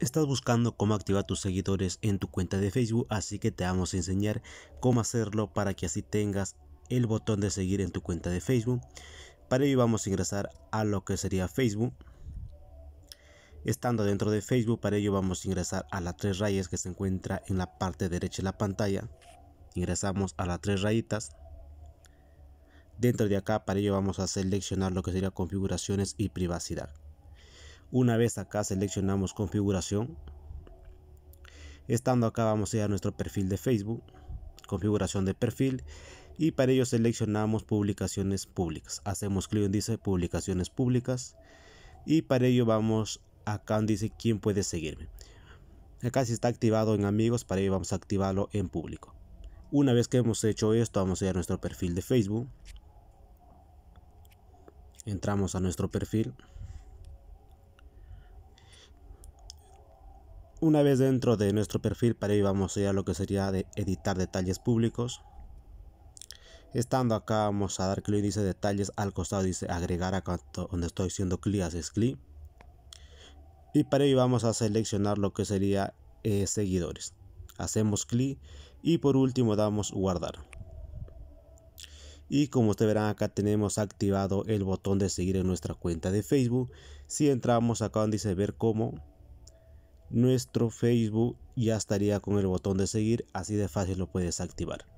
Estás buscando cómo activar tus seguidores en tu cuenta de Facebook, así que te vamos a enseñar cómo hacerlo para que así tengas el botón de seguir en tu cuenta de Facebook. Para ello vamos a ingresar a lo que sería Facebook. Estando dentro de Facebook, para ello vamos a ingresar a las tres rayas que se encuentra en la parte derecha de la pantalla. Ingresamos a las tres rayitas. Dentro de acá, para ello vamos a seleccionar lo que sería configuraciones y privacidad. Una vez acá seleccionamos configuración. Estando acá vamos a ir a nuestro perfil de Facebook, configuración de perfil y para ello seleccionamos publicaciones públicas. Hacemos clic en dice publicaciones públicas y para ello vamos acá donde dice quién puede seguirme. Acá si está activado en amigos, para ello vamos a activarlo en público. Una vez que hemos hecho esto, vamos a ir a nuestro perfil de Facebook. Entramos a nuestro perfil. Una vez dentro de nuestro perfil, para ahí vamos a ir a lo que sería de editar detalles públicos. Estando acá vamos a dar clic, dice detalles, al costado dice agregar acá donde estoy haciendo clic, haces clic. Y para ello vamos a seleccionar lo que sería eh, seguidores. Hacemos clic y por último damos guardar. Y como ustedes verán acá tenemos activado el botón de seguir en nuestra cuenta de Facebook. Si entramos acá donde dice ver cómo, nuestro Facebook ya estaría con el botón de seguir, así de fácil lo puedes activar.